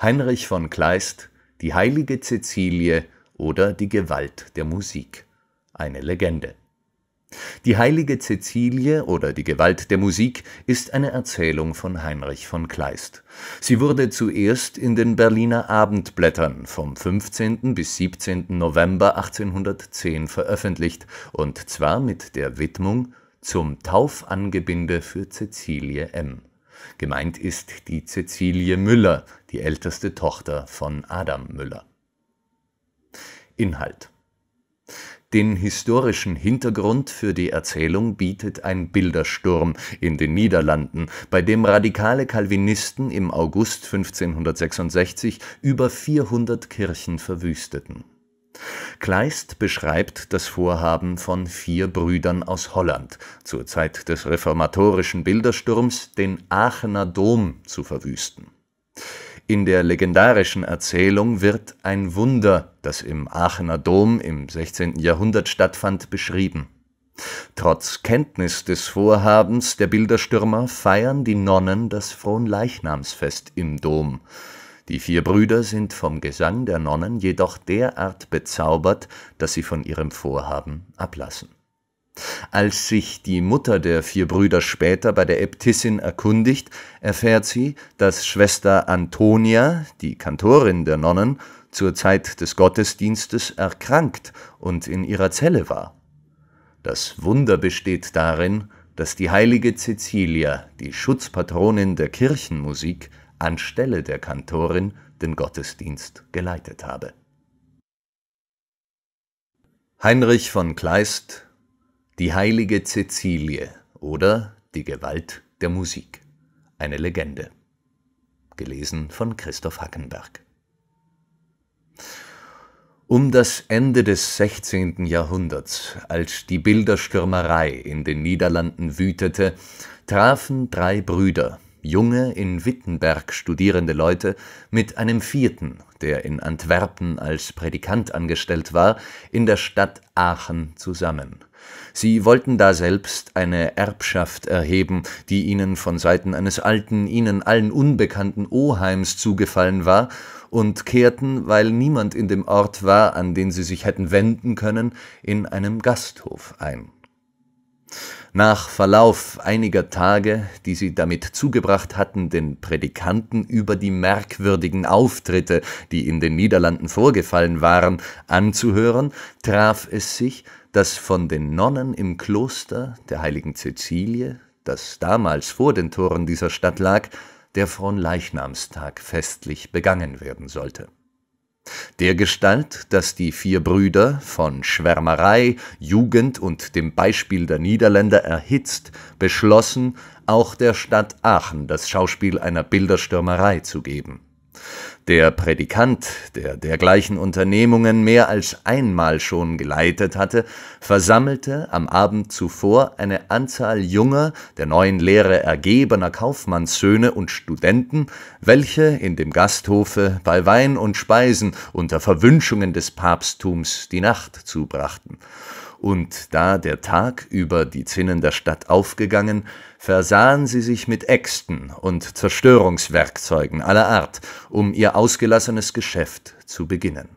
Heinrich von Kleist, die heilige Cäcilie oder die Gewalt der Musik. Eine Legende. Die heilige Cäcilie oder die Gewalt der Musik ist eine Erzählung von Heinrich von Kleist. Sie wurde zuerst in den Berliner Abendblättern vom 15. bis 17. November 1810 veröffentlicht, und zwar mit der Widmung Zum Taufangebinde für Cäcilie M. Gemeint ist die Cäcilie Müller, die älteste Tochter von Adam Müller. Inhalt den historischen Hintergrund für die Erzählung bietet ein Bildersturm in den Niederlanden, bei dem radikale Calvinisten im August 1566 über 400 Kirchen verwüsteten. Kleist beschreibt das Vorhaben von vier Brüdern aus Holland, zur Zeit des reformatorischen Bildersturms den Aachener Dom zu verwüsten. In der legendarischen Erzählung wird ein Wunder, das im Aachener Dom im 16. Jahrhundert stattfand, beschrieben. Trotz Kenntnis des Vorhabens der Bilderstürmer feiern die Nonnen das Fronleichnamsfest im Dom. Die vier Brüder sind vom Gesang der Nonnen jedoch derart bezaubert, dass sie von ihrem Vorhaben ablassen. Als sich die Mutter der vier Brüder später bei der Äbtissin erkundigt, erfährt sie, dass Schwester Antonia, die Kantorin der Nonnen, zur Zeit des Gottesdienstes erkrankt und in ihrer Zelle war. Das Wunder besteht darin, dass die heilige Cecilia, die Schutzpatronin der Kirchenmusik, anstelle der Kantorin den Gottesdienst geleitet habe. Heinrich von Kleist die heilige Cäcilie oder Die Gewalt der Musik. Eine Legende. Gelesen von Christoph Hackenberg. Um das Ende des 16. Jahrhunderts, als die Bilderstürmerei in den Niederlanden wütete, trafen drei Brüder, junge in Wittenberg studierende Leute, mit einem vierten, der in Antwerpen als Predikant angestellt war, in der Stadt Aachen zusammen – Sie wollten daselbst eine Erbschaft erheben, die ihnen von Seiten eines alten, ihnen allen unbekannten Oheims zugefallen war, und kehrten, weil niemand in dem Ort war, an den sie sich hätten wenden können, in einem Gasthof ein. Nach Verlauf einiger Tage, die sie damit zugebracht hatten, den Predikanten über die merkwürdigen Auftritte, die in den Niederlanden vorgefallen waren, anzuhören, traf es sich, das von den Nonnen im Kloster der heiligen Cäcilie, das damals vor den Toren dieser Stadt lag, der Fronleichnamstag festlich begangen werden sollte. Der Gestalt, dass die vier Brüder, von Schwärmerei, Jugend und dem Beispiel der Niederländer erhitzt, beschlossen, auch der Stadt Aachen das Schauspiel einer Bilderstürmerei zu geben. Der Prädikant, der dergleichen Unternehmungen mehr als einmal schon geleitet hatte, versammelte am Abend zuvor eine Anzahl junger, der neuen Lehre ergebener Kaufmannssöhne und Studenten, welche in dem Gasthofe bei Wein und Speisen unter Verwünschungen des Papsttums die Nacht zubrachten und da der Tag über die Zinnen der Stadt aufgegangen, versahen sie sich mit Äxten und Zerstörungswerkzeugen aller Art, um ihr ausgelassenes Geschäft zu beginnen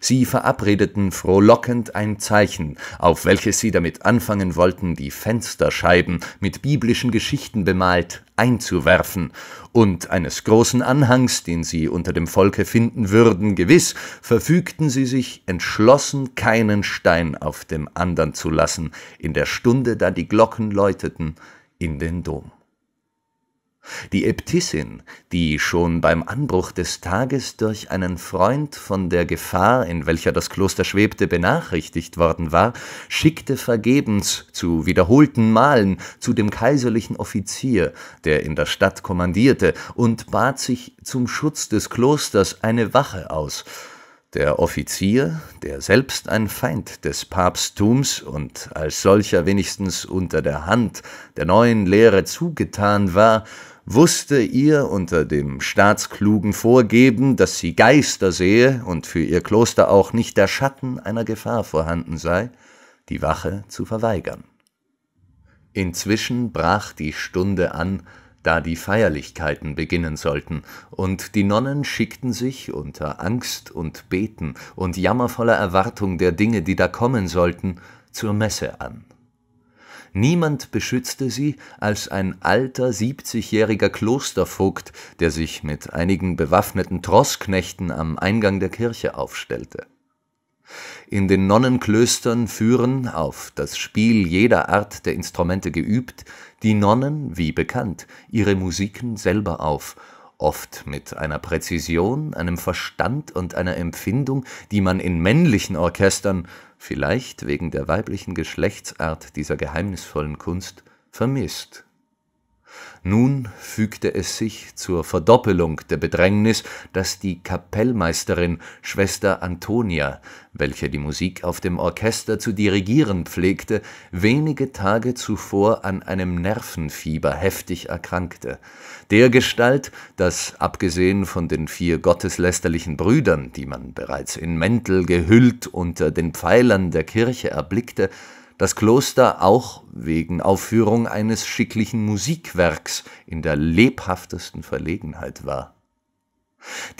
Sie verabredeten frohlockend ein Zeichen, auf welches sie damit anfangen wollten, die Fensterscheiben mit biblischen Geschichten bemalt einzuwerfen und eines großen Anhangs, den sie unter dem Volke finden würden, gewiss, verfügten sie sich entschlossen, keinen Stein auf dem andern zu lassen, in der Stunde, da die Glocken läuteten, in den Dom. Die Äbtissin, die schon beim Anbruch des Tages durch einen Freund von der Gefahr, in welcher das Kloster schwebte, benachrichtigt worden war, schickte vergebens zu wiederholten Malen zu dem kaiserlichen Offizier, der in der Stadt kommandierte, und bat sich zum Schutz des Klosters eine Wache aus, der Offizier, der selbst ein Feind des Papsttums und als solcher wenigstens unter der Hand der neuen Lehre zugetan war, wusste ihr unter dem staatsklugen Vorgeben, dass sie Geister sehe und für ihr Kloster auch nicht der Schatten einer Gefahr vorhanden sei, die Wache zu verweigern. Inzwischen brach die Stunde an, da die Feierlichkeiten beginnen sollten, und die Nonnen schickten sich unter Angst und Beten und jammervoller Erwartung der Dinge, die da kommen sollten, zur Messe an. Niemand beschützte sie als ein alter siebzigjähriger Klostervogt, der sich mit einigen bewaffneten Trossknechten am Eingang der Kirche aufstellte. In den Nonnenklöstern führen, auf das Spiel jeder Art der Instrumente geübt, die Nonnen, wie bekannt, ihre Musiken selber auf oft mit einer Präzision, einem Verstand und einer Empfindung, die man in männlichen Orchestern, vielleicht wegen der weiblichen Geschlechtsart dieser geheimnisvollen Kunst, vermisst. Nun fügte es sich zur Verdoppelung der Bedrängnis, daß die Kapellmeisterin Schwester Antonia, welche die Musik auf dem Orchester zu dirigieren pflegte, wenige Tage zuvor an einem Nervenfieber heftig erkrankte, dergestalt, daß abgesehen von den vier gotteslästerlichen Brüdern, die man bereits in Mäntel gehüllt unter den Pfeilern der Kirche erblickte, das Kloster auch wegen Aufführung eines schicklichen Musikwerks in der lebhaftesten Verlegenheit war.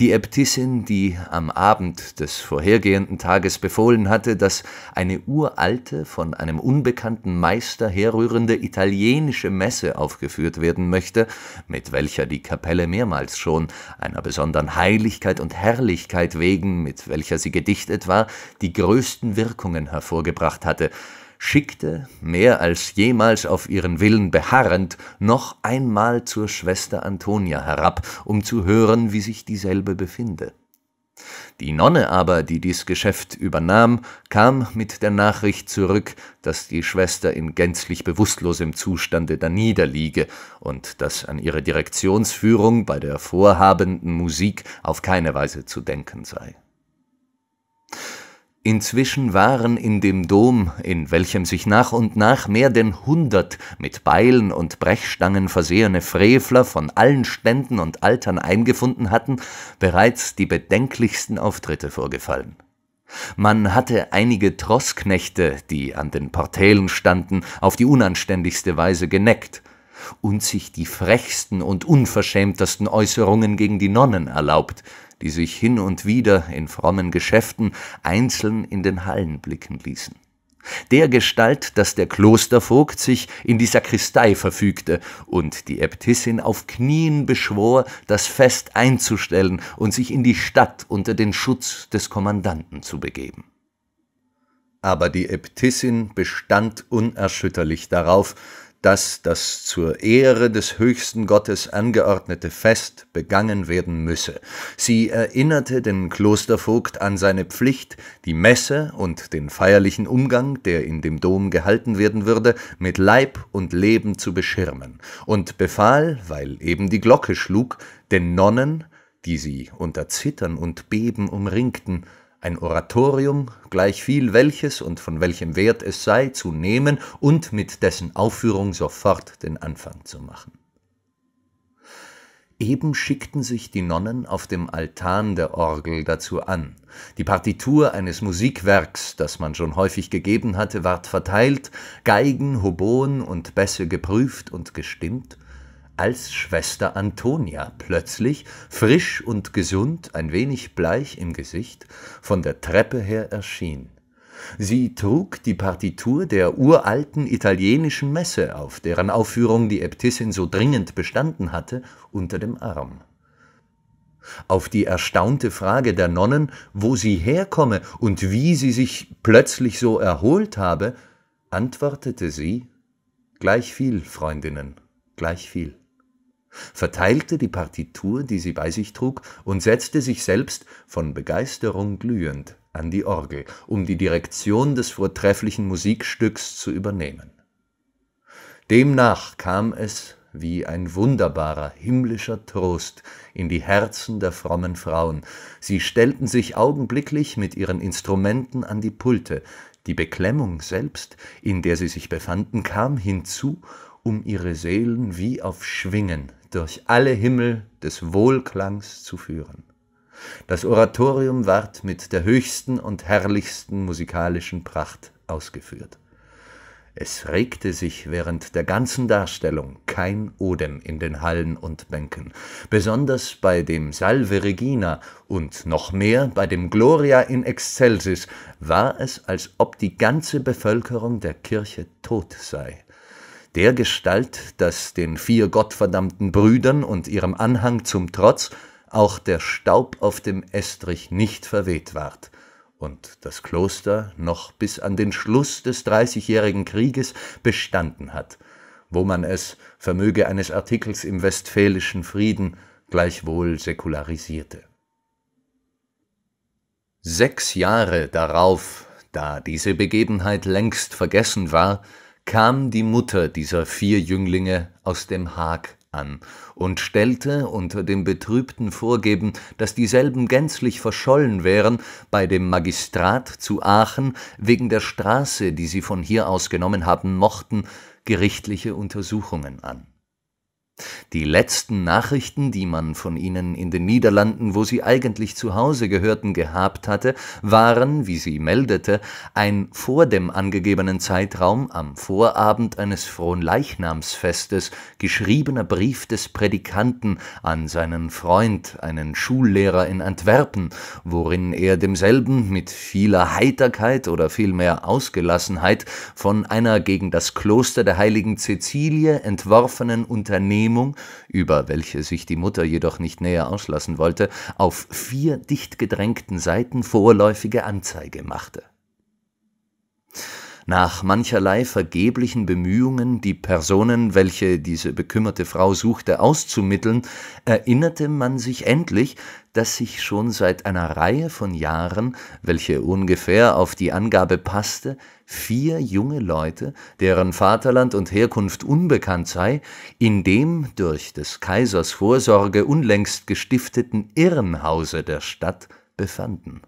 Die Äbtissin, die am Abend des vorhergehenden Tages befohlen hatte, dass eine uralte, von einem unbekannten Meister herrührende italienische Messe aufgeführt werden möchte, mit welcher die Kapelle mehrmals schon, einer besonderen Heiligkeit und Herrlichkeit wegen, mit welcher sie gedichtet war, die größten Wirkungen hervorgebracht hatte, schickte, mehr als jemals auf ihren Willen beharrend, noch einmal zur Schwester Antonia herab, um zu hören, wie sich dieselbe befinde. Die Nonne aber, die dies Geschäft übernahm, kam mit der Nachricht zurück, dass die Schwester in gänzlich bewusstlosem Zustande daniederliege und dass an ihre Direktionsführung bei der vorhabenden Musik auf keine Weise zu denken sei. Inzwischen waren in dem Dom, in welchem sich nach und nach mehr denn hundert mit Beilen und Brechstangen versehene Frevler von allen Ständen und Altern eingefunden hatten, bereits die bedenklichsten Auftritte vorgefallen. Man hatte einige Trossknechte, die an den Portälen standen, auf die unanständigste Weise geneckt und sich die frechsten und unverschämtesten Äußerungen gegen die Nonnen erlaubt, die sich hin und wieder in frommen Geschäften einzeln in den Hallen blicken ließen. Der Gestalt, dass der Klostervogt sich in die Sakristei verfügte und die Äbtissin auf Knien beschwor, das Fest einzustellen und sich in die Stadt unter den Schutz des Kommandanten zu begeben. Aber die Äbtissin bestand unerschütterlich darauf, dass das zur Ehre des höchsten Gottes angeordnete Fest begangen werden müsse. Sie erinnerte den Klostervogt an seine Pflicht, die Messe und den feierlichen Umgang, der in dem Dom gehalten werden würde, mit Leib und Leben zu beschirmen, und befahl, weil eben die Glocke schlug, den Nonnen, die sie unter Zittern und Beben umringten, ein Oratorium, gleichviel welches und von welchem Wert es sei, zu nehmen und mit dessen Aufführung sofort den Anfang zu machen. Eben schickten sich die Nonnen auf dem Altan der Orgel dazu an. Die Partitur eines Musikwerks, das man schon häufig gegeben hatte, ward verteilt, Geigen, Hoboen und Bässe geprüft und gestimmt, als Schwester Antonia plötzlich, frisch und gesund, ein wenig bleich im Gesicht, von der Treppe her erschien. Sie trug die Partitur der uralten italienischen Messe, auf deren Aufführung die Äbtissin so dringend bestanden hatte, unter dem Arm. Auf die erstaunte Frage der Nonnen, wo sie herkomme und wie sie sich plötzlich so erholt habe, antwortete sie Gleich viel, Freundinnen, gleich viel verteilte die Partitur, die sie bei sich trug, und setzte sich selbst, von Begeisterung glühend, an die Orgel, um die Direktion des vortrefflichen Musikstücks zu übernehmen. Demnach kam es wie ein wunderbarer himmlischer Trost in die Herzen der frommen Frauen, sie stellten sich augenblicklich mit ihren Instrumenten an die Pulte, die Beklemmung selbst, in der sie sich befanden, kam hinzu um ihre Seelen wie auf Schwingen durch alle Himmel des Wohlklangs zu führen. Das Oratorium ward mit der höchsten und herrlichsten musikalischen Pracht ausgeführt. Es regte sich während der ganzen Darstellung kein Odem in den Hallen und Bänken, besonders bei dem Salve Regina und noch mehr bei dem Gloria in Excelsis war es, als ob die ganze Bevölkerung der Kirche tot sei der Gestalt, dass den vier gottverdammten Brüdern und ihrem Anhang zum Trotz auch der Staub auf dem Estrich nicht verweht ward, und das Kloster noch bis an den Schluss des Dreißigjährigen Krieges bestanden hat, wo man es, vermöge eines Artikels im Westfälischen Frieden, gleichwohl säkularisierte. Sechs Jahre darauf, da diese Begebenheit längst vergessen war, kam die Mutter dieser vier Jünglinge aus dem Haag an und stellte unter dem betrübten Vorgeben, dass dieselben gänzlich verschollen wären, bei dem Magistrat zu Aachen wegen der Straße, die sie von hier aus genommen haben mochten, gerichtliche Untersuchungen an die letzten Nachrichten, die man von ihnen in den Niederlanden, wo sie eigentlich zu Hause gehörten, gehabt hatte, waren, wie sie meldete, ein vor dem angegebenen Zeitraum am Vorabend eines frohen Leichnamsfestes geschriebener Brief des Prädikanten an seinen Freund, einen Schullehrer in Antwerpen, worin er demselben mit vieler Heiterkeit oder vielmehr Ausgelassenheit von einer gegen das Kloster der heiligen Cäcilie entworfenen Unternehmung Vernehmung, über welche sich die Mutter jedoch nicht näher auslassen wollte, auf vier dicht gedrängten Seiten vorläufige Anzeige machte. Nach mancherlei vergeblichen Bemühungen, die Personen, welche diese bekümmerte Frau suchte, auszumitteln, erinnerte man sich endlich, dass sich schon seit einer Reihe von Jahren, welche ungefähr auf die Angabe passte, vier junge Leute, deren Vaterland und Herkunft unbekannt sei, in dem durch des Kaisers Vorsorge unlängst gestifteten Irrenhause der Stadt befanden.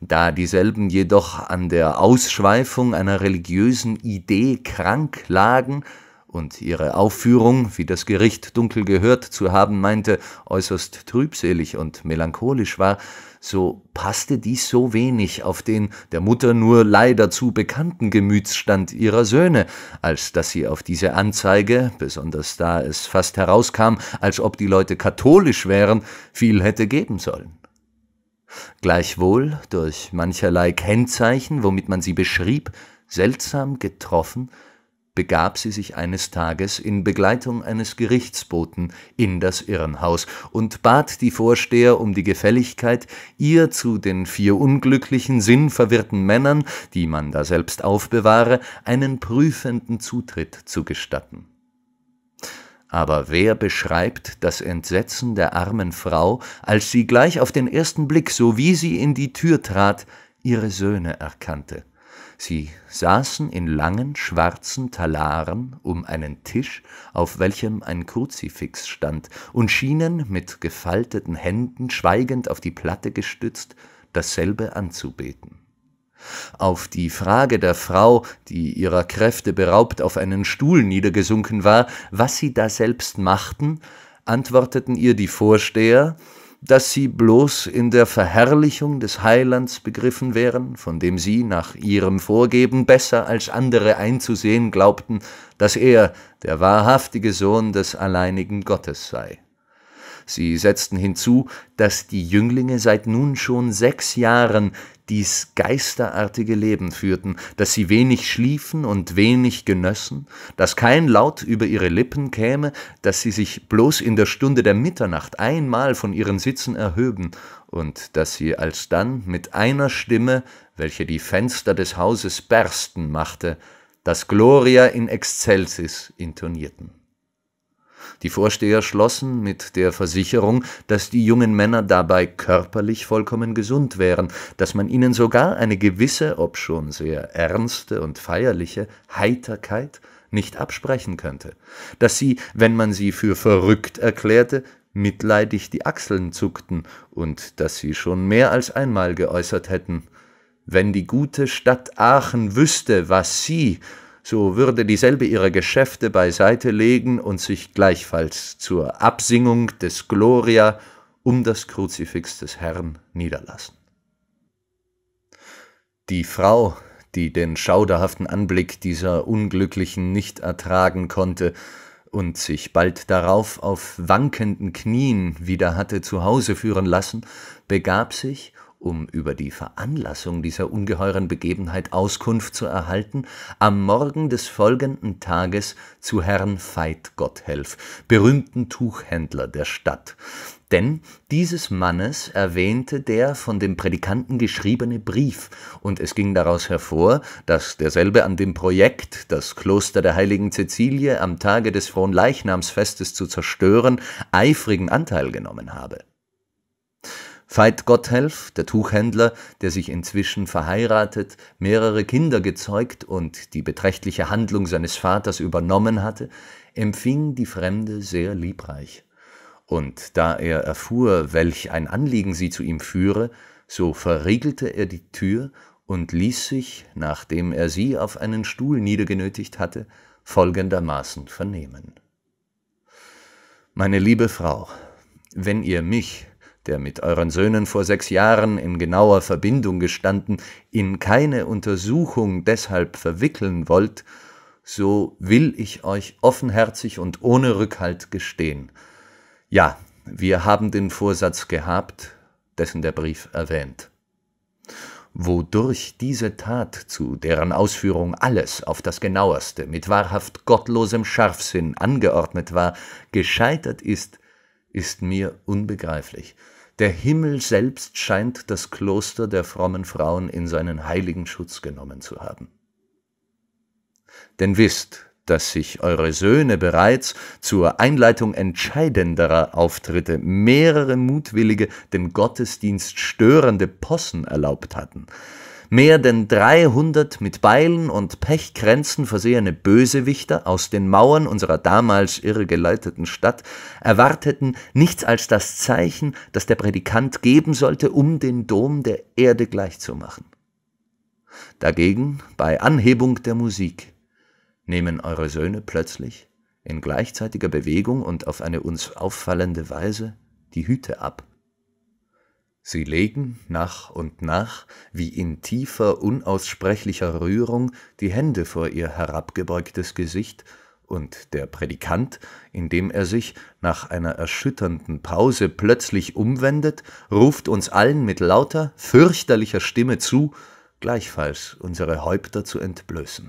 Da dieselben jedoch an der Ausschweifung einer religiösen Idee krank lagen und ihre Aufführung, wie das Gericht dunkel gehört zu haben meinte, äußerst trübselig und melancholisch war, so passte dies so wenig auf den der Mutter nur leider zu bekannten Gemütsstand ihrer Söhne, als dass sie auf diese Anzeige, besonders da es fast herauskam, als ob die Leute katholisch wären, viel hätte geben sollen. Gleichwohl, durch mancherlei Kennzeichen, womit man sie beschrieb, seltsam getroffen, begab sie sich eines Tages in Begleitung eines Gerichtsboten in das Irrenhaus und bat die Vorsteher um die Gefälligkeit, ihr zu den vier unglücklichen, sinnverwirrten Männern, die man daselbst aufbewahre, einen prüfenden Zutritt zu gestatten. Aber wer beschreibt das Entsetzen der armen Frau, als sie gleich auf den ersten Blick, so wie sie in die Tür trat, ihre Söhne erkannte? Sie saßen in langen, schwarzen Talaren um einen Tisch, auf welchem ein Kruzifix stand, und schienen mit gefalteten Händen, schweigend auf die Platte gestützt, dasselbe anzubeten. Auf die Frage der Frau, die ihrer Kräfte beraubt auf einen Stuhl niedergesunken war, was sie daselbst machten, antworteten ihr die Vorsteher, dass sie bloß in der Verherrlichung des Heilands begriffen wären, von dem sie nach ihrem Vorgeben besser als andere einzusehen glaubten, dass er der wahrhaftige Sohn des alleinigen Gottes sei. Sie setzten hinzu, dass die Jünglinge seit nun schon sechs Jahren dies geisterartige Leben führten, dass sie wenig schliefen und wenig genössen, dass kein Laut über ihre Lippen käme, dass sie sich bloß in der Stunde der Mitternacht einmal von ihren Sitzen erhöben und dass sie alsdann mit einer Stimme, welche die Fenster des Hauses bersten machte, das Gloria in excelsis intonierten. Die Vorsteher schlossen mit der Versicherung, dass die jungen Männer dabei körperlich vollkommen gesund wären, dass man ihnen sogar eine gewisse, ob schon sehr ernste und feierliche Heiterkeit nicht absprechen könnte, dass sie, wenn man sie für verrückt erklärte, mitleidig die Achseln zuckten und dass sie schon mehr als einmal geäußert hätten, wenn die gute Stadt Aachen wüsste, was sie, so würde dieselbe ihre Geschäfte beiseite legen und sich gleichfalls zur Absingung des Gloria um das Kruzifix des Herrn niederlassen. Die Frau, die den schauderhaften Anblick dieser Unglücklichen nicht ertragen konnte und sich bald darauf auf wankenden Knien wieder hatte zu Hause führen lassen, begab sich um über die Veranlassung dieser ungeheuren Begebenheit Auskunft zu erhalten, am Morgen des folgenden Tages zu Herrn Veit Gotthelf, berühmten Tuchhändler der Stadt. Denn dieses Mannes erwähnte der von dem Predikanten geschriebene Brief, und es ging daraus hervor, dass derselbe an dem Projekt, das Kloster der heiligen Cäcilie am Tage des Fronleichnamsfestes zu zerstören, eifrigen Anteil genommen habe. Veit Gotthelf, der Tuchhändler, der sich inzwischen verheiratet, mehrere Kinder gezeugt und die beträchtliche Handlung seines Vaters übernommen hatte, empfing die Fremde sehr liebreich. Und da er erfuhr, welch ein Anliegen sie zu ihm führe, so verriegelte er die Tür und ließ sich, nachdem er sie auf einen Stuhl niedergenötigt hatte, folgendermaßen vernehmen. Meine liebe Frau, wenn ihr mich, der mit euren Söhnen vor sechs Jahren in genauer Verbindung gestanden, in keine Untersuchung deshalb verwickeln wollt, so will ich euch offenherzig und ohne Rückhalt gestehen. Ja, wir haben den Vorsatz gehabt, dessen der Brief erwähnt. Wodurch diese Tat, zu deren Ausführung alles auf das genaueste, mit wahrhaft gottlosem Scharfsinn angeordnet war, gescheitert ist, ist mir unbegreiflich. Der Himmel selbst scheint das Kloster der frommen Frauen in seinen heiligen Schutz genommen zu haben. Denn wisst, dass sich eure Söhne bereits zur Einleitung entscheidenderer Auftritte mehrere mutwillige, den Gottesdienst störende Possen erlaubt hatten, mehr denn 300 mit Beilen und Pechkränzen versehene Bösewichter aus den Mauern unserer damals irregeleiteten Stadt erwarteten nichts als das Zeichen, das der Predikant geben sollte, um den Dom der Erde gleichzumachen. Dagegen, bei Anhebung der Musik, nehmen eure Söhne plötzlich in gleichzeitiger Bewegung und auf eine uns auffallende Weise die Hüte ab Sie legen nach und nach, wie in tiefer, unaussprechlicher Rührung, die Hände vor ihr herabgebeugtes Gesicht, und der Prädikant, indem er sich nach einer erschütternden Pause plötzlich umwendet, ruft uns allen mit lauter, fürchterlicher Stimme zu, gleichfalls unsere Häupter zu entblößen.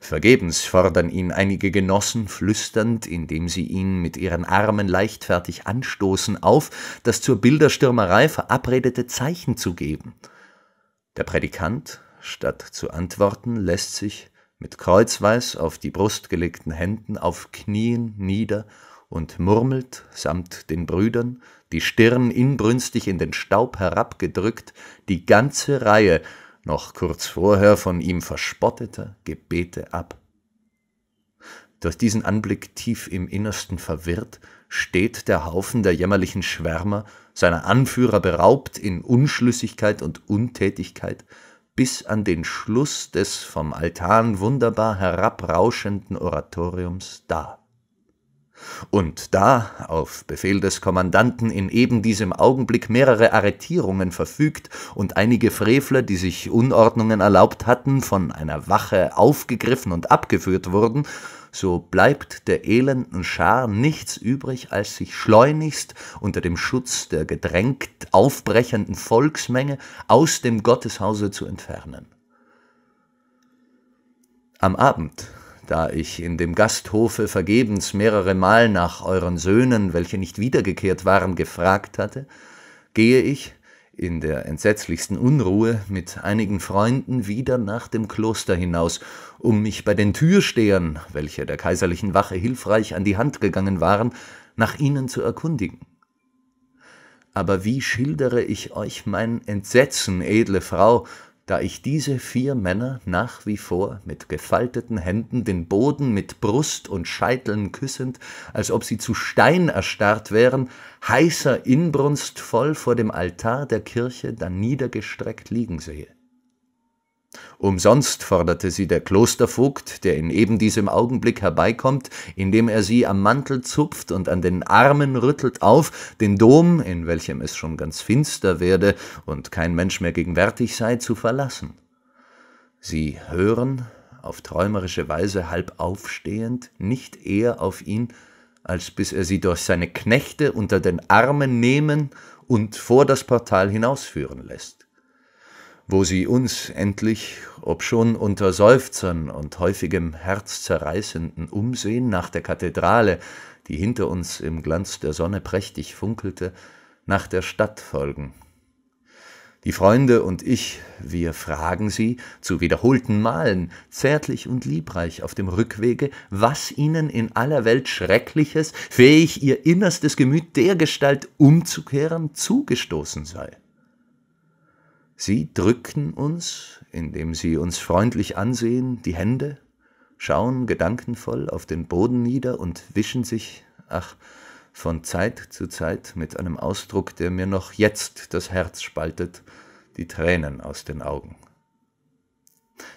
Vergebens fordern ihn einige Genossen flüsternd, indem sie ihn mit ihren Armen leichtfertig anstoßen, auf, das zur Bilderstürmerei verabredete Zeichen zu geben. Der Prädikant, statt zu antworten, lässt sich mit kreuzweis auf die Brust gelegten Händen auf Knien nieder und murmelt samt den Brüdern, die Stirn inbrünstig in den Staub herabgedrückt, die ganze Reihe noch kurz vorher von ihm verspotteter Gebete ab. Durch diesen Anblick tief im Innersten verwirrt, steht der Haufen der jämmerlichen Schwärmer, seiner Anführer beraubt in Unschlüssigkeit und Untätigkeit, bis an den Schluss des vom Altan wunderbar herabrauschenden Oratoriums da. Und da auf Befehl des Kommandanten in eben diesem Augenblick mehrere Arretierungen verfügt und einige Frevler, die sich Unordnungen erlaubt hatten, von einer Wache aufgegriffen und abgeführt wurden, so bleibt der elenden Schar nichts übrig, als sich schleunigst unter dem Schutz der gedrängt aufbrechenden Volksmenge aus dem Gotteshause zu entfernen. Am Abend da ich in dem Gasthofe vergebens mehrere Mal nach euren Söhnen, welche nicht wiedergekehrt waren, gefragt hatte, gehe ich, in der entsetzlichsten Unruhe, mit einigen Freunden wieder nach dem Kloster hinaus, um mich bei den Türstehern, welche der kaiserlichen Wache hilfreich an die Hand gegangen waren, nach ihnen zu erkundigen. Aber wie schildere ich euch mein Entsetzen, edle Frau, da ich diese vier Männer nach wie vor mit gefalteten Händen, den Boden mit Brust und Scheiteln küssend, als ob sie zu Stein erstarrt wären, heißer Inbrunst voll vor dem Altar der Kirche dann niedergestreckt liegen sehe. Umsonst forderte sie der Klostervogt, der in eben diesem Augenblick herbeikommt, indem er sie am Mantel zupft und an den Armen rüttelt, auf, den Dom, in welchem es schon ganz finster werde und kein Mensch mehr gegenwärtig sei, zu verlassen. Sie hören, auf träumerische Weise halb aufstehend, nicht eher auf ihn, als bis er sie durch seine Knechte unter den Armen nehmen und vor das Portal hinausführen lässt wo sie uns endlich, obschon unter Seufzern und häufigem herzzerreißenden Umsehen nach der Kathedrale, die hinter uns im Glanz der Sonne prächtig funkelte, nach der Stadt folgen. Die Freunde und ich, wir fragen sie zu wiederholten Malen, zärtlich und liebreich auf dem Rückwege, was ihnen in aller Welt Schreckliches, fähig ihr innerstes Gemüt dergestalt umzukehren, zugestoßen sei. Sie drücken uns, indem sie uns freundlich ansehen, die Hände, schauen gedankenvoll auf den Boden nieder und wischen sich, ach, von Zeit zu Zeit mit einem Ausdruck, der mir noch jetzt das Herz spaltet, die Tränen aus den Augen.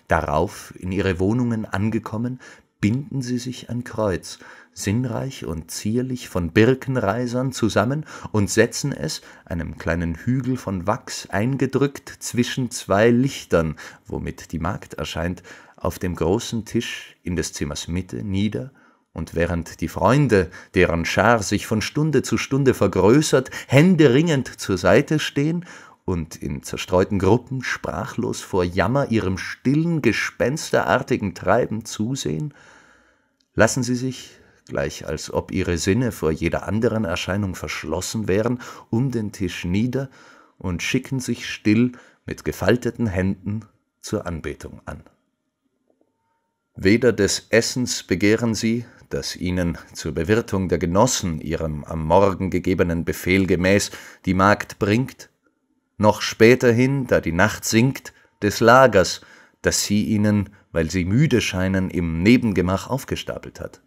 Darauf, in ihre Wohnungen angekommen, binden sie sich ein Kreuz, sinnreich und zierlich von Birkenreisern zusammen und setzen es, einem kleinen Hügel von Wachs eingedrückt, zwischen zwei Lichtern, womit die Magd erscheint, auf dem großen Tisch in des Zimmers Mitte nieder, und während die Freunde, deren Schar sich von Stunde zu Stunde vergrößert, händeringend zur Seite stehen und in zerstreuten Gruppen sprachlos vor Jammer ihrem stillen, gespensterartigen Treiben zusehen? Lassen sie sich, gleich als ob ihre Sinne vor jeder anderen Erscheinung verschlossen wären, um den Tisch nieder und schicken sich still mit gefalteten Händen zur Anbetung an. Weder des Essens begehren sie, das ihnen zur Bewirtung der Genossen ihrem am Morgen gegebenen Befehl gemäß die Magd bringt, noch späterhin, da die Nacht sinkt, des Lagers, das sie ihnen, weil sie müde scheinen, im Nebengemach aufgestapelt hat.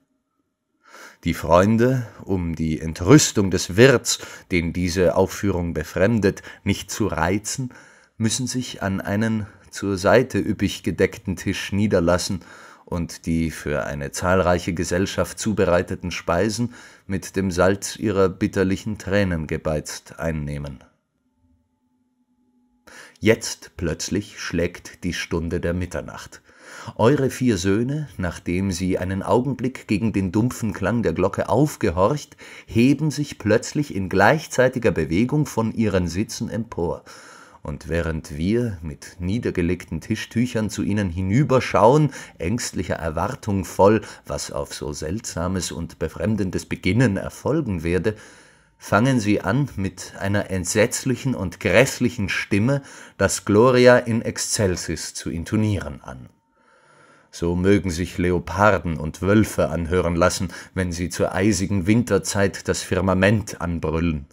Die Freunde, um die Entrüstung des Wirts, den diese Aufführung befremdet, nicht zu reizen, müssen sich an einen zur Seite üppig gedeckten Tisch niederlassen und die für eine zahlreiche Gesellschaft zubereiteten Speisen mit dem Salz ihrer bitterlichen Tränen gebeizt einnehmen. Jetzt plötzlich schlägt die Stunde der Mitternacht. Eure vier Söhne, nachdem sie einen Augenblick gegen den dumpfen Klang der Glocke aufgehorcht, heben sich plötzlich in gleichzeitiger Bewegung von ihren Sitzen empor. Und während wir mit niedergelegten Tischtüchern zu ihnen hinüberschauen, ängstlicher Erwartung voll, was auf so seltsames und befremdendes Beginnen erfolgen werde, fangen sie an, mit einer entsetzlichen und grässlichen Stimme das Gloria in excelsis zu intonieren an. So mögen sich Leoparden und Wölfe anhören lassen, wenn sie zur eisigen Winterzeit das Firmament anbrüllen,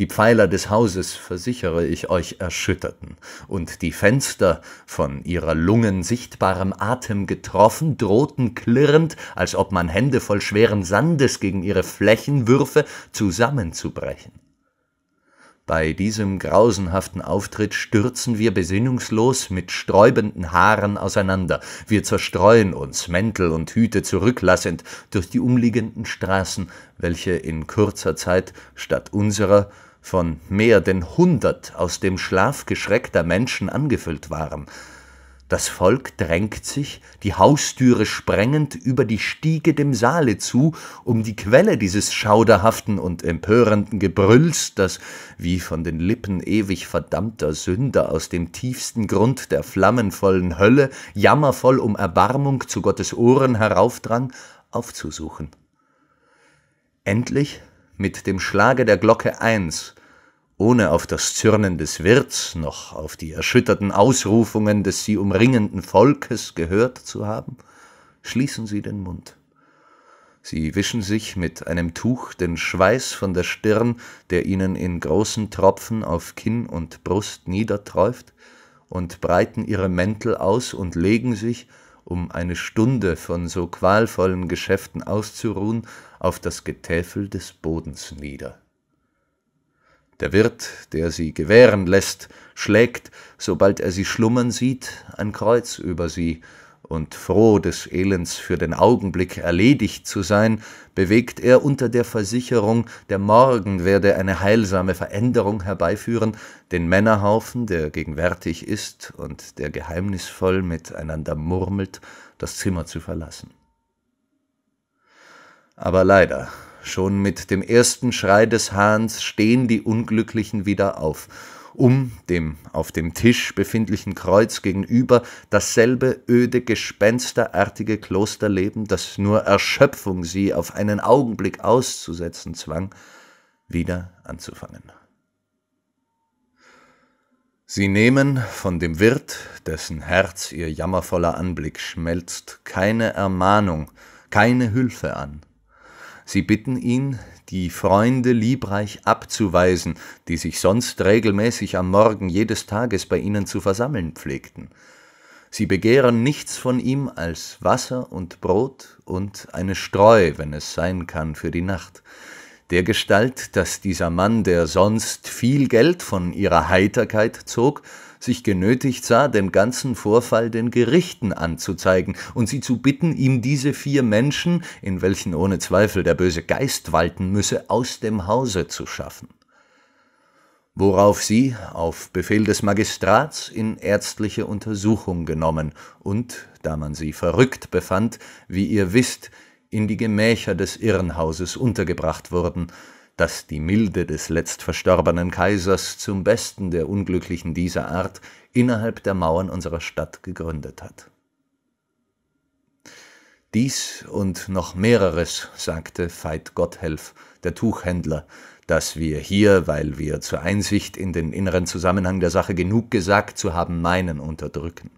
die Pfeiler des Hauses, versichere ich euch, erschütterten, und die Fenster, von ihrer Lungen sichtbarem Atem getroffen, drohten klirrend, als ob man Hände voll schweren Sandes gegen ihre Flächen würfe, zusammenzubrechen. Bei diesem grausenhaften Auftritt stürzen wir besinnungslos mit sträubenden Haaren auseinander. Wir zerstreuen uns, Mäntel und Hüte zurücklassend, durch die umliegenden Straßen, welche in kurzer Zeit statt unserer von mehr denn hundert aus dem Schlaf geschreckter Menschen angefüllt waren. Das Volk drängt sich, die Haustüre sprengend, über die Stiege dem Saale zu, um die Quelle dieses schauderhaften und empörenden Gebrülls, das, wie von den Lippen ewig verdammter Sünder aus dem tiefsten Grund der flammenvollen Hölle, jammervoll um Erbarmung zu Gottes Ohren heraufdrang, aufzusuchen. Endlich mit dem Schlage der Glocke eins, ohne auf das Zürnen des Wirts noch auf die erschütterten Ausrufungen des sie umringenden Volkes gehört zu haben, schließen sie den Mund. Sie wischen sich mit einem Tuch den Schweiß von der Stirn, der ihnen in großen Tropfen auf Kinn und Brust niederträuft, und breiten ihre Mäntel aus und legen sich, um eine Stunde von so qualvollen Geschäften auszuruhen, auf das Getäfel des Bodens nieder. Der Wirt, der sie gewähren lässt, schlägt, sobald er sie schlummern sieht, ein Kreuz über sie, und froh des Elends für den Augenblick erledigt zu sein, bewegt er unter der Versicherung, der Morgen werde eine heilsame Veränderung herbeiführen, den Männerhaufen, der gegenwärtig ist und der geheimnisvoll miteinander murmelt, das Zimmer zu verlassen. Aber leider, schon mit dem ersten Schrei des Hahns stehen die Unglücklichen wieder auf, um dem auf dem Tisch befindlichen Kreuz gegenüber dasselbe öde, gespensterartige Klosterleben, das nur Erschöpfung sie auf einen Augenblick auszusetzen zwang, wieder anzufangen. Sie nehmen von dem Wirt, dessen Herz ihr jammervoller Anblick schmelzt, keine Ermahnung, keine Hülfe an. Sie bitten ihn, die Freunde liebreich abzuweisen, die sich sonst regelmäßig am Morgen jedes Tages bei ihnen zu versammeln pflegten. Sie begehren nichts von ihm als Wasser und Brot und eine Streu, wenn es sein kann, für die Nacht. Der Gestalt, dass dieser Mann, der sonst viel Geld von ihrer Heiterkeit zog, sich genötigt sah, den ganzen Vorfall den Gerichten anzuzeigen und sie zu bitten, ihm diese vier Menschen, in welchen ohne Zweifel der böse Geist walten müsse, aus dem Hause zu schaffen worauf sie auf Befehl des Magistrats in ärztliche Untersuchung genommen und, da man sie verrückt befand, wie ihr wisst, in die Gemächer des Irrenhauses untergebracht wurden, dass die Milde des letztverstorbenen Kaisers zum Besten der Unglücklichen dieser Art innerhalb der Mauern unserer Stadt gegründet hat. Dies und noch mehreres, sagte Veit Gotthelf, der Tuchhändler, dass wir hier, weil wir zur Einsicht in den inneren Zusammenhang der Sache genug gesagt zu haben meinen, unterdrücken.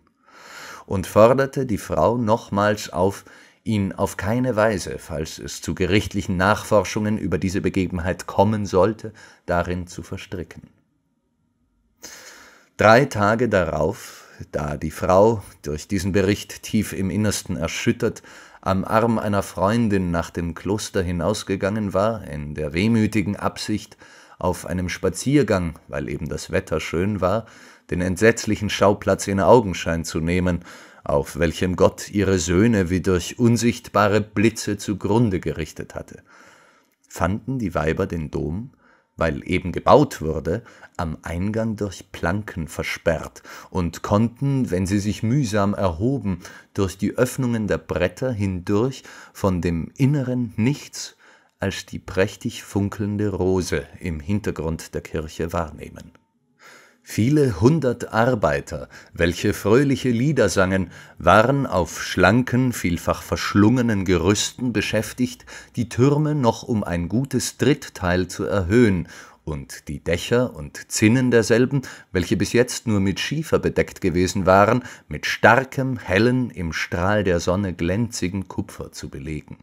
Und forderte die Frau nochmals auf, ihn auf keine Weise, falls es zu gerichtlichen Nachforschungen über diese Begebenheit kommen sollte, darin zu verstricken. Drei Tage darauf, da die Frau, durch diesen Bericht tief im Innersten erschüttert, am Arm einer Freundin nach dem Kloster hinausgegangen war, in der wehmütigen Absicht, auf einem Spaziergang, weil eben das Wetter schön war, den entsetzlichen Schauplatz in Augenschein zu nehmen, auf welchem Gott ihre Söhne wie durch unsichtbare Blitze zugrunde gerichtet hatte. Fanden die Weiber den Dom, weil eben gebaut wurde, am Eingang durch Planken versperrt und konnten, wenn sie sich mühsam erhoben, durch die Öffnungen der Bretter hindurch von dem Inneren nichts als die prächtig funkelnde Rose im Hintergrund der Kirche wahrnehmen. Viele hundert Arbeiter, welche fröhliche Lieder sangen, waren auf schlanken, vielfach verschlungenen Gerüsten beschäftigt, die Türme noch um ein gutes Drittteil zu erhöhen und die Dächer und Zinnen derselben, welche bis jetzt nur mit Schiefer bedeckt gewesen waren, mit starkem, hellen, im Strahl der Sonne glänzigen Kupfer zu belegen.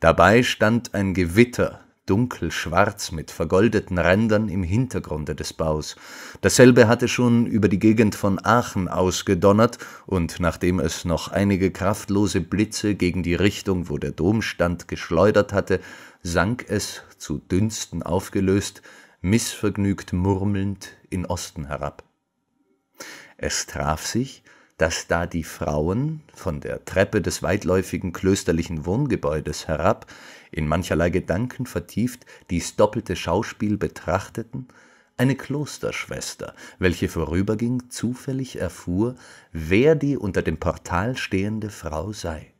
Dabei stand ein Gewitter dunkelschwarz mit vergoldeten Rändern im Hintergrunde des Baus. Dasselbe hatte schon über die Gegend von Aachen ausgedonnert, und nachdem es noch einige kraftlose Blitze gegen die Richtung, wo der Dom stand, geschleudert hatte, sank es, zu Dünsten aufgelöst, missvergnügt murmelnd in Osten herab. Es traf sich, dass da die Frauen von der Treppe des weitläufigen klösterlichen Wohngebäudes herab in mancherlei Gedanken vertieft, dies doppelte Schauspiel betrachteten, eine Klosterschwester, welche vorüberging, zufällig erfuhr, wer die unter dem Portal stehende Frau sei.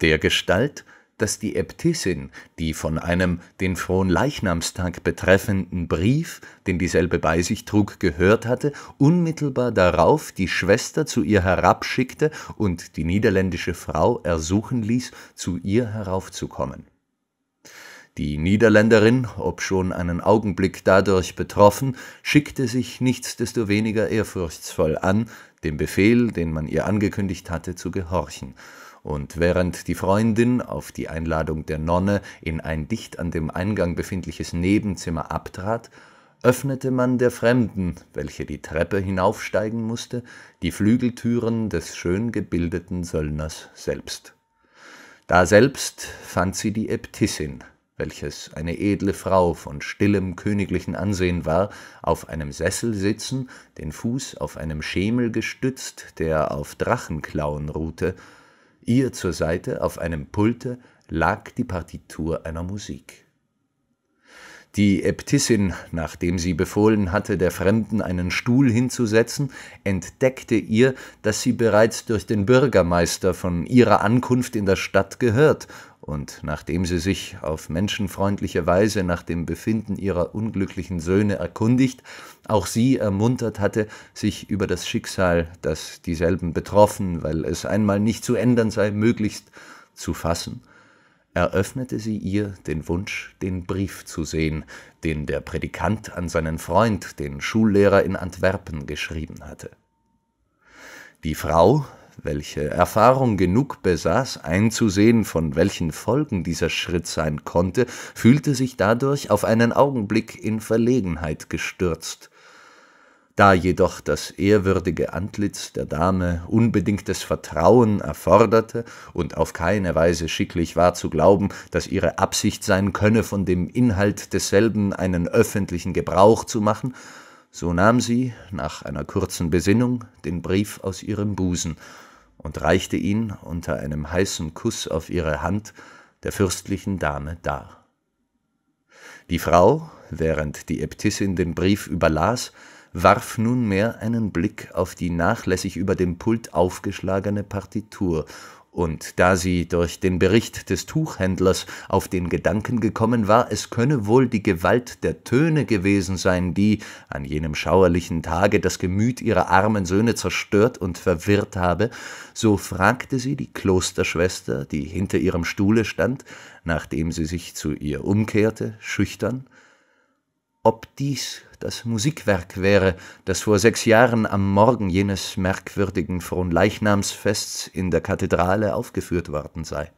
Der Gestalt dass die Äbtissin die von einem den frohen Leichnamstag betreffenden Brief, den dieselbe bei sich trug, gehört hatte, unmittelbar darauf die Schwester zu ihr herabschickte und die niederländische Frau ersuchen ließ, zu ihr heraufzukommen. Die Niederländerin, obschon einen Augenblick dadurch betroffen, schickte sich nichtsdestoweniger ehrfurchtsvoll an, dem Befehl, den man ihr angekündigt hatte, zu gehorchen, und während die Freundin auf die Einladung der Nonne in ein dicht an dem Eingang befindliches Nebenzimmer abtrat, öffnete man der Fremden, welche die Treppe hinaufsteigen musste, die Flügeltüren des schön gebildeten Söllners selbst. Daselbst fand sie die Äbtissin, welches eine edle Frau von stillem königlichen Ansehen war, auf einem Sessel sitzen, den Fuß auf einem Schemel gestützt, der auf Drachenklauen ruhte, Ihr zur Seite auf einem Pulte lag die Partitur einer Musik. Die Äbtissin, nachdem sie befohlen hatte, der Fremden einen Stuhl hinzusetzen, entdeckte ihr, dass sie bereits durch den Bürgermeister von ihrer Ankunft in der Stadt gehört und nachdem sie sich auf menschenfreundliche Weise nach dem Befinden ihrer unglücklichen Söhne erkundigt, auch sie ermuntert hatte, sich über das Schicksal, das dieselben betroffen, weil es einmal nicht zu ändern sei, möglichst zu fassen, eröffnete sie ihr den Wunsch, den Brief zu sehen, den der Predikant an seinen Freund, den Schullehrer in Antwerpen, geschrieben hatte. Die Frau, welche Erfahrung genug besaß, einzusehen, von welchen Folgen dieser Schritt sein konnte, fühlte sich dadurch auf einen Augenblick in Verlegenheit gestürzt. Da jedoch das ehrwürdige Antlitz der Dame unbedingtes Vertrauen erforderte und auf keine Weise schicklich war zu glauben, dass ihre Absicht sein könne, von dem Inhalt desselben einen öffentlichen Gebrauch zu machen, so nahm sie, nach einer kurzen Besinnung, den Brief aus ihrem Busen und reichte ihn unter einem heißen Kuss auf ihre Hand der fürstlichen Dame dar. Die Frau, während die Äbtissin den Brief überlas, warf nunmehr einen Blick auf die nachlässig über dem Pult aufgeschlagene Partitur und da sie durch den Bericht des Tuchhändlers auf den Gedanken gekommen war, es könne wohl die Gewalt der Töne gewesen sein, die an jenem schauerlichen Tage das Gemüt ihrer armen Söhne zerstört und verwirrt habe, so fragte sie die Klosterschwester, die hinter ihrem Stuhle stand, nachdem sie sich zu ihr umkehrte, schüchtern, ob dies das Musikwerk wäre, das vor sechs Jahren am Morgen jenes merkwürdigen Fronleichnamsfests in der Kathedrale aufgeführt worden sei.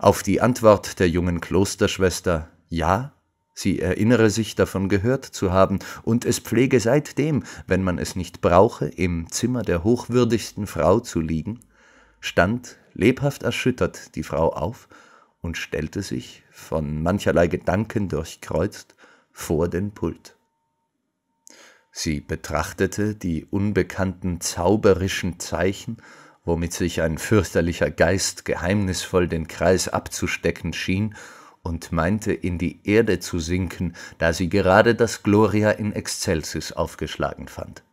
Auf die Antwort der jungen Klosterschwester Ja, sie erinnere sich davon gehört zu haben, und es pflege seitdem, wenn man es nicht brauche, im Zimmer der hochwürdigsten Frau zu liegen, stand lebhaft erschüttert die Frau auf und stellte sich, von mancherlei Gedanken durchkreuzt, vor den Pult. Sie betrachtete die unbekannten zauberischen Zeichen, womit sich ein fürchterlicher Geist geheimnisvoll den Kreis abzustecken schien, und meinte in die Erde zu sinken, da sie gerade das Gloria in Excelsis aufgeschlagen fand.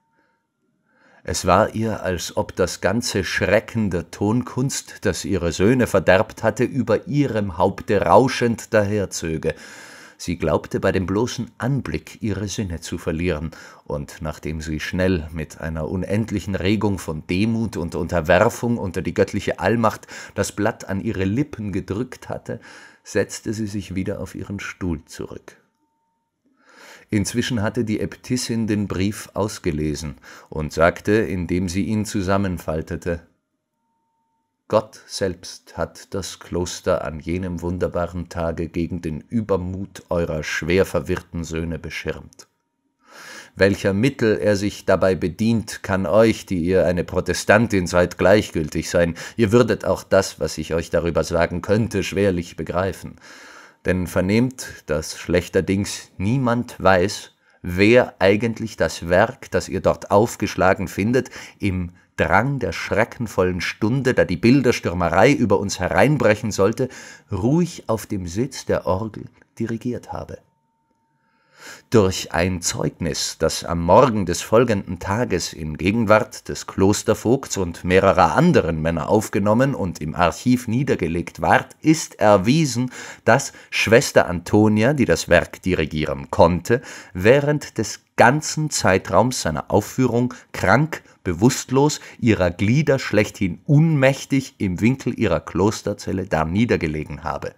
Es war ihr, als ob das ganze Schrecken der Tonkunst, das ihre Söhne verderbt hatte, über ihrem Haupte rauschend daherzöge, Sie glaubte bei dem bloßen Anblick ihre Sinne zu verlieren, und nachdem sie schnell mit einer unendlichen Regung von Demut und Unterwerfung unter die göttliche Allmacht das Blatt an ihre Lippen gedrückt hatte, setzte sie sich wieder auf ihren Stuhl zurück. Inzwischen hatte die Äbtissin den Brief ausgelesen und sagte, indem sie ihn zusammenfaltete Gott selbst hat das Kloster an jenem wunderbaren Tage gegen den Übermut eurer schwer verwirrten Söhne beschirmt. Welcher Mittel er sich dabei bedient, kann euch, die ihr eine Protestantin seid, gleichgültig sein. Ihr würdet auch das, was ich euch darüber sagen könnte, schwerlich begreifen. Denn vernehmt, dass schlechterdings niemand weiß, wer eigentlich das Werk, das ihr dort aufgeschlagen findet, im Drang der schreckenvollen Stunde, da die Bilderstürmerei über uns hereinbrechen sollte, ruhig auf dem Sitz der Orgel dirigiert habe. Durch ein Zeugnis, das am Morgen des folgenden Tages in Gegenwart des Klostervogts und mehrerer anderen Männer aufgenommen und im Archiv niedergelegt ward, ist erwiesen, dass Schwester Antonia, die das Werk dirigieren konnte, während des ganzen Zeitraums seiner Aufführung krank, bewusstlos, ihrer Glieder schlechthin unmächtig im Winkel ihrer Klosterzelle da niedergelegen habe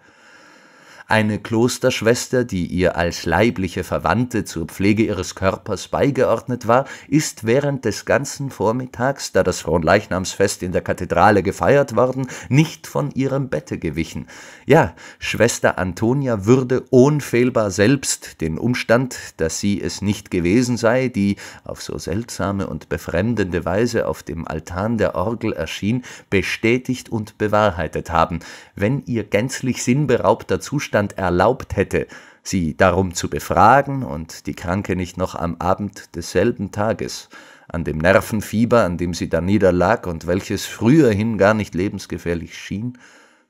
eine Klosterschwester, die ihr als leibliche Verwandte zur Pflege ihres Körpers beigeordnet war, ist während des ganzen Vormittags, da das Fronleichnamsfest in der Kathedrale gefeiert worden, nicht von ihrem Bette gewichen. Ja, Schwester Antonia würde unfehlbar selbst den Umstand, dass sie es nicht gewesen sei, die auf so seltsame und befremdende Weise auf dem Altan der Orgel erschien, bestätigt und bewahrheitet haben. Wenn ihr gänzlich sinnberaubter Zustand Deutschland erlaubt hätte, sie darum zu befragen und die Kranke nicht noch am Abend desselben Tages an dem Nervenfieber, an dem sie da niederlag und welches früherhin gar nicht lebensgefährlich schien,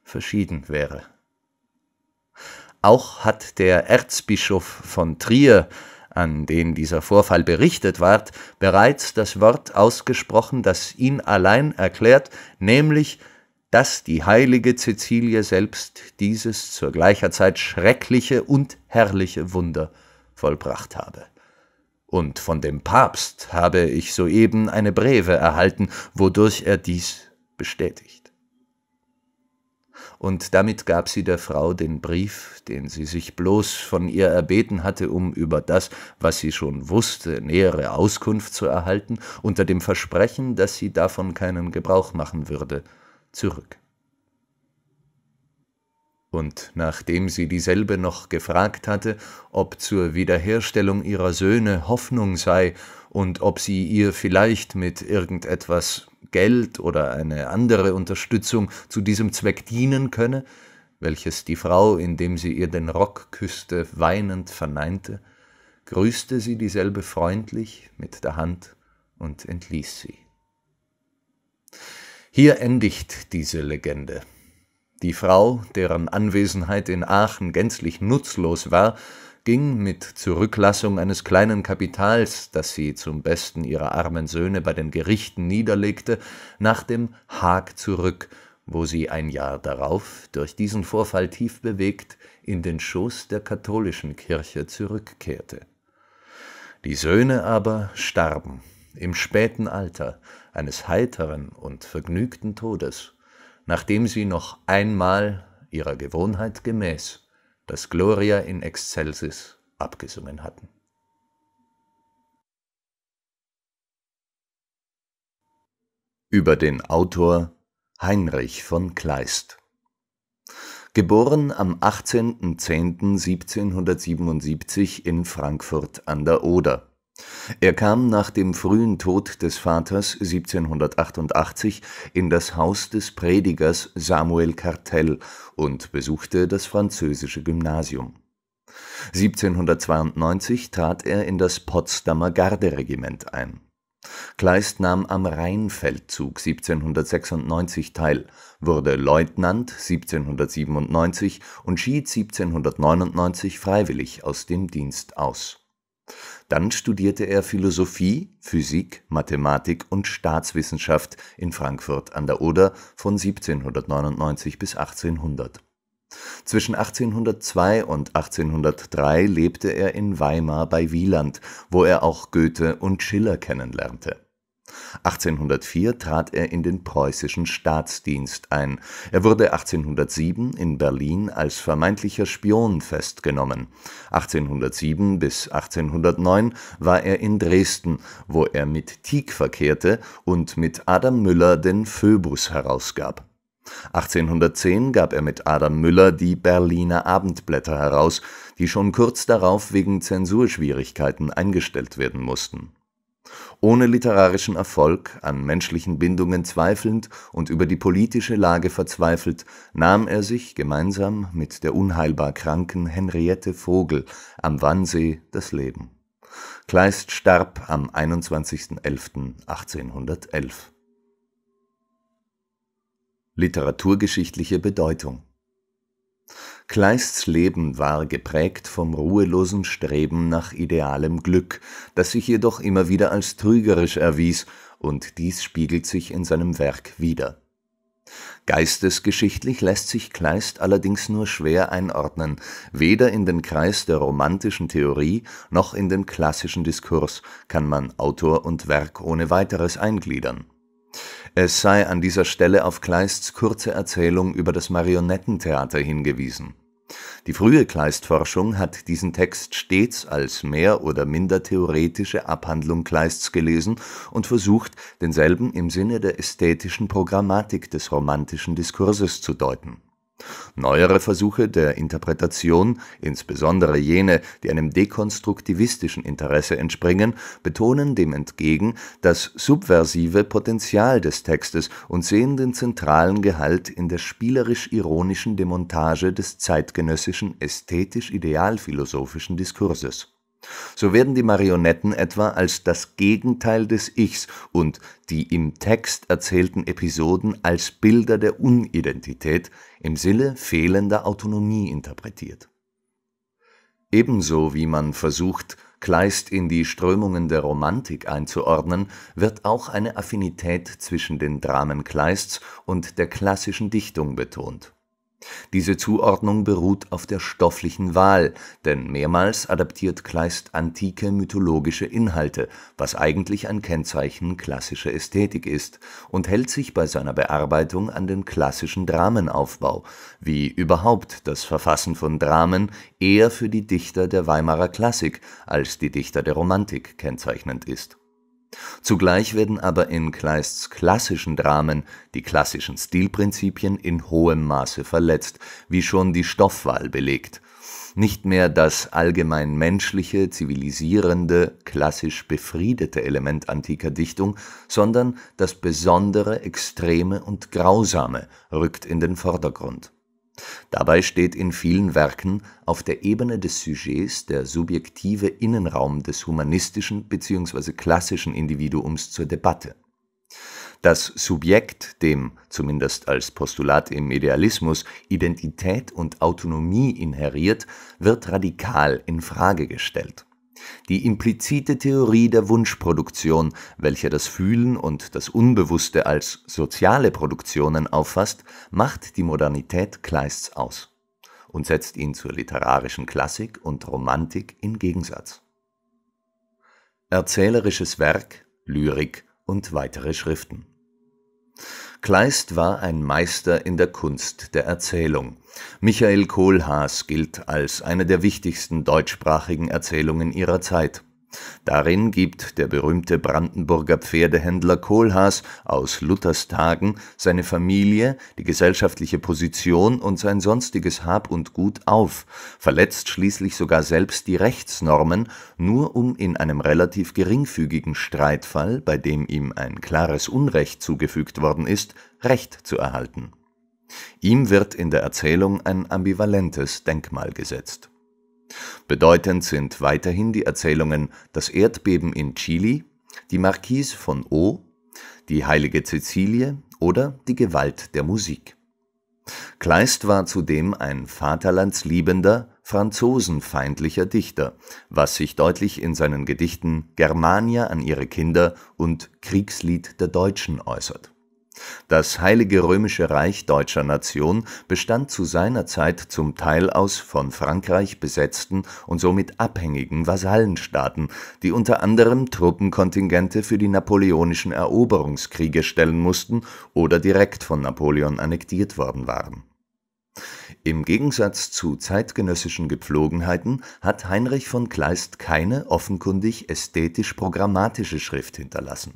verschieden wäre. Auch hat der Erzbischof von Trier, an den dieser Vorfall berichtet ward, bereits das Wort ausgesprochen, das ihn allein erklärt, nämlich dass die heilige Cäcilie selbst dieses zur gleicher Zeit schreckliche und herrliche Wunder vollbracht habe. Und von dem Papst habe ich soeben eine Breve erhalten, wodurch er dies bestätigt. Und damit gab sie der Frau den Brief, den sie sich bloß von ihr erbeten hatte, um über das, was sie schon wusste, nähere Auskunft zu erhalten, unter dem Versprechen, dass sie davon keinen Gebrauch machen würde – zurück. Und nachdem sie dieselbe noch gefragt hatte, ob zur Wiederherstellung ihrer Söhne Hoffnung sei und ob sie ihr vielleicht mit irgendetwas Geld oder eine andere Unterstützung zu diesem Zweck dienen könne, welches die Frau, indem sie ihr den Rock küsste, weinend verneinte, grüßte sie dieselbe freundlich mit der Hand und entließ sie. Hier endigt diese Legende. Die Frau, deren Anwesenheit in Aachen gänzlich nutzlos war, ging mit Zurücklassung eines kleinen Kapitals, das sie zum Besten ihrer armen Söhne bei den Gerichten niederlegte, nach dem Haag zurück, wo sie ein Jahr darauf, durch diesen Vorfall tief bewegt, in den Schoß der katholischen Kirche zurückkehrte. Die Söhne aber starben im späten Alter, eines heiteren und vergnügten Todes, nachdem sie noch einmal ihrer Gewohnheit gemäß das Gloria in excelsis abgesungen hatten. Über den Autor Heinrich von Kleist Geboren am 18.10.1777 in Frankfurt an der Oder er kam nach dem frühen Tod des Vaters 1788 in das Haus des Predigers Samuel Cartel und besuchte das französische Gymnasium. 1792 trat er in das Potsdamer Garderegiment ein. Kleist nahm am Rheinfeldzug 1796 teil, wurde Leutnant 1797 und schied 1799 freiwillig aus dem Dienst aus. Dann studierte er Philosophie, Physik, Mathematik und Staatswissenschaft in Frankfurt an der Oder von 1799 bis 1800. Zwischen 1802 und 1803 lebte er in Weimar bei Wieland, wo er auch Goethe und Schiller kennenlernte 1804 trat er in den preußischen Staatsdienst ein. Er wurde 1807 in Berlin als vermeintlicher Spion festgenommen. 1807 bis 1809 war er in Dresden, wo er mit Tieck verkehrte und mit Adam Müller den Phoebus herausgab. 1810 gab er mit Adam Müller die Berliner Abendblätter heraus, die schon kurz darauf wegen Zensurschwierigkeiten eingestellt werden mussten ohne literarischen Erfolg, an menschlichen Bindungen zweifelnd und über die politische Lage verzweifelt, nahm er sich gemeinsam mit der unheilbar kranken Henriette Vogel am Wannsee das Leben. Kleist starb am 21.11.1811. Literaturgeschichtliche Bedeutung Kleists Leben war geprägt vom ruhelosen Streben nach idealem Glück, das sich jedoch immer wieder als trügerisch erwies, und dies spiegelt sich in seinem Werk wider. Geistesgeschichtlich lässt sich Kleist allerdings nur schwer einordnen, weder in den Kreis der romantischen Theorie noch in den klassischen Diskurs kann man Autor und Werk ohne weiteres eingliedern. Es sei an dieser Stelle auf Kleists kurze Erzählung über das Marionettentheater hingewiesen die frühe Kleistforschung hat diesen Text stets als mehr oder minder theoretische Abhandlung Kleists gelesen und versucht, denselben im Sinne der ästhetischen Programmatik des romantischen Diskurses zu deuten Neuere Versuche der Interpretation, insbesondere jene, die einem dekonstruktivistischen Interesse entspringen, betonen dem entgegen das subversive Potenzial des Textes und sehen den zentralen Gehalt in der spielerisch-ironischen Demontage des zeitgenössischen ästhetisch-idealphilosophischen Diskurses so werden die Marionetten etwa als das Gegenteil des Ichs und die im Text erzählten Episoden als Bilder der Unidentität im Sinne fehlender Autonomie interpretiert. Ebenso wie man versucht, Kleist in die Strömungen der Romantik einzuordnen, wird auch eine Affinität zwischen den Dramen Kleists und der klassischen Dichtung betont diese Zuordnung beruht auf der stofflichen Wahl, denn mehrmals adaptiert Kleist antike mythologische Inhalte, was eigentlich ein Kennzeichen klassischer Ästhetik ist, und hält sich bei seiner Bearbeitung an den klassischen Dramenaufbau, wie überhaupt das Verfassen von Dramen eher für die Dichter der Weimarer Klassik als die Dichter der Romantik kennzeichnend ist Zugleich werden aber in Kleists klassischen Dramen die klassischen Stilprinzipien in hohem Maße verletzt, wie schon die Stoffwahl belegt. Nicht mehr das allgemein menschliche, zivilisierende, klassisch befriedete Element antiker Dichtung, sondern das Besondere, Extreme und Grausame rückt in den Vordergrund Dabei steht in vielen Werken auf der Ebene des Sujets der subjektive Innenraum des humanistischen bzw. klassischen Individuums zur Debatte. Das Subjekt, dem, zumindest als Postulat im Idealismus, Identität und Autonomie inheriert, wird radikal in Frage gestellt die implizite Theorie der Wunschproduktion, welche das Fühlen und das Unbewusste als soziale Produktionen auffasst, macht die Modernität Kleists aus und setzt ihn zur literarischen Klassik und Romantik in Gegensatz. Erzählerisches Werk, Lyrik und weitere Schriften Kleist war ein Meister in der Kunst der Erzählung. Michael Kohlhaas gilt als eine der wichtigsten deutschsprachigen Erzählungen ihrer Zeit Darin gibt der berühmte Brandenburger Pferdehändler Kohlhaas aus Luthers Tagen seine Familie, die gesellschaftliche Position und sein sonstiges Hab und Gut auf, verletzt schließlich sogar selbst die Rechtsnormen, nur um in einem relativ geringfügigen Streitfall, bei dem ihm ein klares Unrecht zugefügt worden ist, Recht zu erhalten. Ihm wird in der Erzählung ein ambivalentes Denkmal gesetzt Bedeutend sind weiterhin die Erzählungen Das Erdbeben in Chili, Die Marquise von O, Die heilige Cecilie oder Die Gewalt der Musik. Kleist war zudem ein vaterlandsliebender, franzosenfeindlicher Dichter, was sich deutlich in seinen Gedichten Germania an ihre Kinder und Kriegslied der Deutschen äußert das Heilige Römische Reich deutscher Nation bestand zu seiner Zeit zum Teil aus von Frankreich besetzten und somit abhängigen Vasallenstaaten, die unter anderem Truppenkontingente für die napoleonischen Eroberungskriege stellen mussten oder direkt von Napoleon annektiert worden waren. Im Gegensatz zu zeitgenössischen Gepflogenheiten hat Heinrich von Kleist keine offenkundig ästhetisch-programmatische Schrift hinterlassen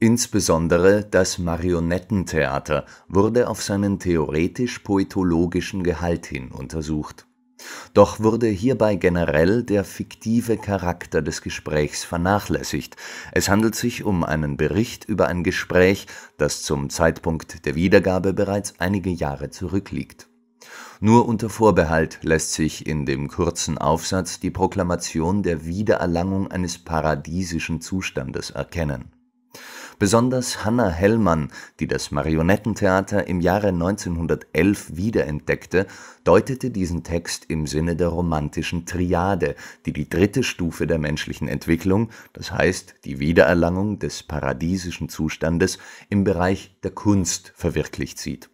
Insbesondere das Marionettentheater wurde auf seinen theoretisch-poetologischen Gehalt hin untersucht. Doch wurde hierbei generell der fiktive Charakter des Gesprächs vernachlässigt. Es handelt sich um einen Bericht über ein Gespräch, das zum Zeitpunkt der Wiedergabe bereits einige Jahre zurückliegt. Nur unter Vorbehalt lässt sich in dem kurzen Aufsatz die Proklamation der Wiedererlangung eines paradiesischen Zustandes erkennen Besonders Hanna Hellmann, die das Marionettentheater im Jahre 1911 wiederentdeckte, deutete diesen Text im Sinne der romantischen Triade, die die dritte Stufe der menschlichen Entwicklung, das heißt die Wiedererlangung des paradiesischen Zustandes im Bereich der Kunst verwirklicht sieht.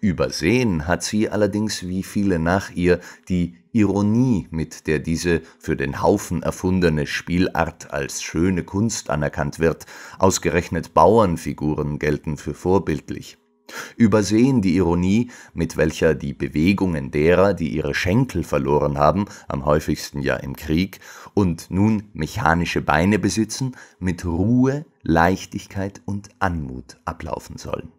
Übersehen hat sie allerdings wie viele nach ihr die Ironie, mit der diese für den Haufen erfundene Spielart als schöne Kunst anerkannt wird, ausgerechnet Bauernfiguren gelten für vorbildlich. Übersehen die Ironie, mit welcher die Bewegungen derer, die ihre Schenkel verloren haben, am häufigsten ja im Krieg, und nun mechanische Beine besitzen, mit Ruhe, Leichtigkeit und Anmut ablaufen sollen.